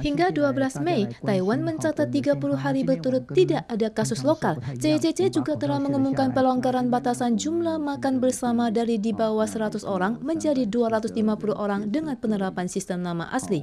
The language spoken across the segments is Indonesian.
Hingga 12 Mei, Taiwan mencatat 30 hari berturut tidak ada kasus lokal. CCC juga telah mengumumkan pelonggaran batasan jumlah makan bersama dari di bawah 100 orang menjadi 250 orang dengan penerapan sistem nama asli.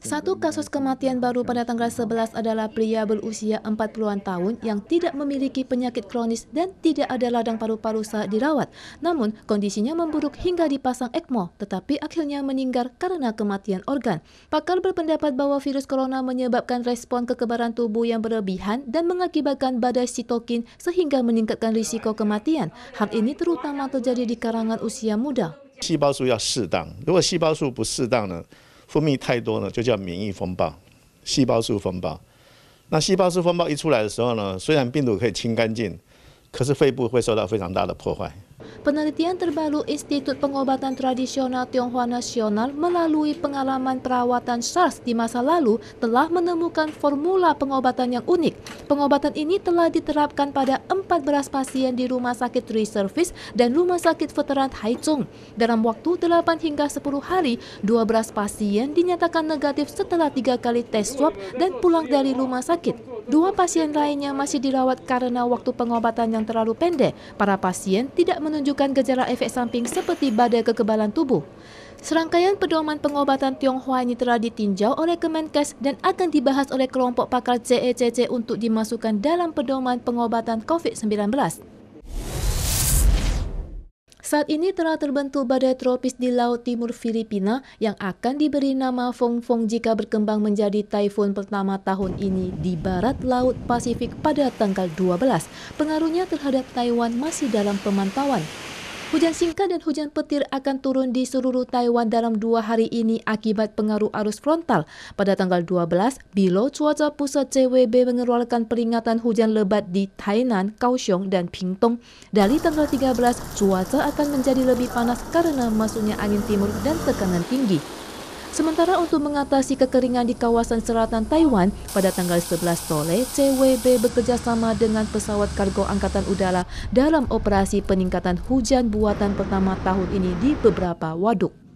Satu kasus kematian baru pada tanggal 11 adalah pria berusia 40-an tahun yang tidak memiliki penyakit kronis dan tidak ada ladang paru-paru saat dirawat. Namun, kondisinya memburuk hingga dipasang ECMO, tetapi akhirnya meninggal karena kematian organ. Pakar berpendapat bahwa virus corona menyebabkan respon kekebaran tubuh yang berlebihan dan mengakibatkan badai sitokin sehingga meningkatkan risiko kematian. Hal ini terutama terjadi di karangan usia muda. 细胞数要适当，如果细胞数不适当呢？分泌太多呢，就叫免疫风暴、细胞素风暴。那细胞素风暴一出来的时候呢，虽然病毒可以清干净，可是肺部会受到非常大的破坏。Penelitian terbaru Institut Pengobatan Tradisional Tionghoa Nasional melalui pengalaman perawatan SARS di masa lalu telah menemukan formula pengobatan yang unik. Pengobatan ini telah diterapkan pada 14 pasien di Rumah Sakit Reservice dan Rumah Sakit Veteran Haichung. Dalam waktu 8 hingga 10 hari, 12 pasien dinyatakan negatif setelah tiga kali tes swab dan pulang dari rumah sakit. Dua pasien lainnya masih dirawat karena waktu pengobatan yang terlalu pendek. Para pasien tidak menunjukkan gejala efek samping seperti badai kekebalan tubuh. Serangkaian pedoman pengobatan Tionghoa ini telah ditinjau oleh Kemenkes dan akan dibahas oleh kelompok pakar CECC e untuk dimasukkan dalam pedoman pengobatan COVID-19. Saat ini telah terbentuk badai tropis di Laut Timur Filipina yang akan diberi nama Fong Fong jika berkembang menjadi taifun pertama tahun ini di barat Laut Pasifik pada tanggal 12. Pengaruhnya terhadap Taiwan masih dalam pemantauan. Hujan singkat dan hujan petir akan turun di seluruh Taiwan dalam dua hari ini akibat pengaruh arus frontal. Pada tanggal 12, Bilo Cuaca Pusat CWB mengeluarkan peringatan hujan lebat di Tainan, Kaohsiung, dan Pingtung. Dari tanggal 13, cuaca akan menjadi lebih panas karena masuknya angin timur dan tekanan tinggi. Sementara untuk mengatasi kekeringan di kawasan selatan Taiwan, pada tanggal 11 sore, CWB bekerjasama dengan pesawat kargo Angkatan Udara dalam operasi peningkatan hujan buatan pertama tahun ini di beberapa waduk.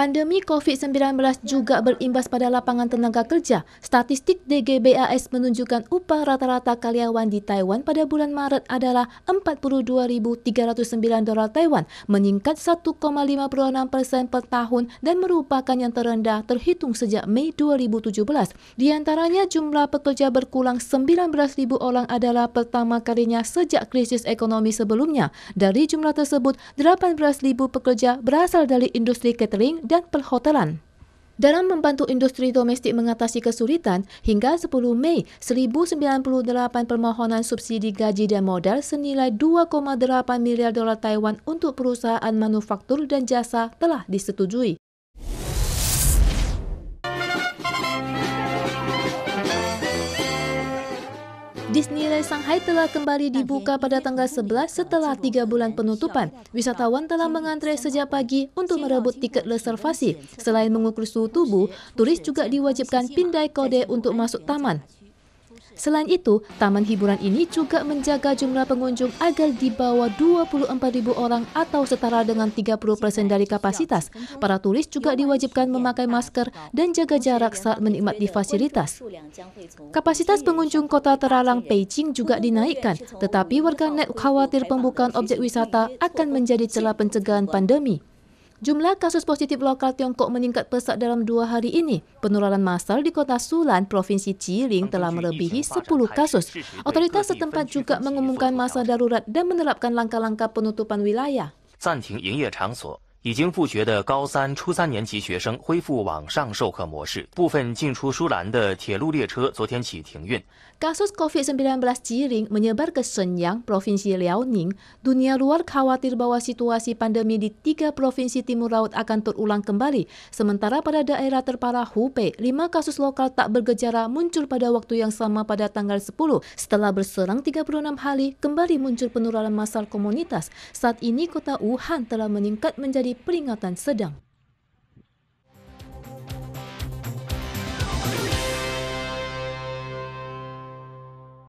Pandemi COVID-19 juga berimbas pada lapangan tenaga kerja. Statistik DGBAS menunjukkan upah rata-rata karyawan di Taiwan pada bulan Maret adalah 42.309 dolar Taiwan, meningkat 1,56 persen per tahun dan merupakan yang terendah terhitung sejak Mei 2017. Di antaranya jumlah pekerja berkurang 19.000 orang adalah pertama kalinya sejak krisis ekonomi sebelumnya. Dari jumlah tersebut, 18.000 pekerja berasal dari industri catering dan perhotelan. Dalam membantu industri domestik mengatasi kesulitan, hingga 10 Mei, 1098 permohonan subsidi gaji dan modal senilai 2,8 miliar dolar Taiwan untuk perusahaan manufaktur dan jasa telah disetujui. Disneyland Shanghai telah kembali dibuka pada tanggal 11 setelah tiga bulan penutupan. Wisatawan telah mengantre sejak pagi untuk merebut tiket reservasi. Selain mengukur suhu tubuh, turis juga diwajibkan pindai kode untuk masuk taman. Selain itu, taman hiburan ini juga menjaga jumlah pengunjung agar di bawah 24.000 orang atau setara dengan 30% dari kapasitas. Para turis juga diwajibkan memakai masker dan jaga jarak saat menikmati fasilitas. Kapasitas pengunjung kota teralang Beijing juga dinaikkan, tetapi warga net khawatir pembukaan objek wisata akan menjadi celah pencegahan pandemi. Jumlah kasus positif lokal Tiongkok meningkat pesat dalam dua hari ini. Penularan masal di kota Sulan, Provinsi Chiling telah melebihi 10 kasus. Otoritas setempat juga mengumumkan masa darurat dan menerapkan langkah-langkah penutupan wilayah. 已经复学的高三、初三年级学生恢复网上授课模式，部分进出舒兰的铁路列车昨天起停运。Kasus COVID-19 jaring menyebar ke Shenyang, Provinsi Liaoning. Dunia luar khawatir bahwa situasi pandemi di tiga provinsi timur laut akan terulang kembali. Sementara pada daerah terparah Hubei, lima kasus lokal tak bergejala muncul pada waktu yang sama pada tanggal 10. Setelah berserang 36 hari, kembali muncul penularan massal komunitas. Saat ini kota Wuhan telah meningkat menjadi peringatan sedang.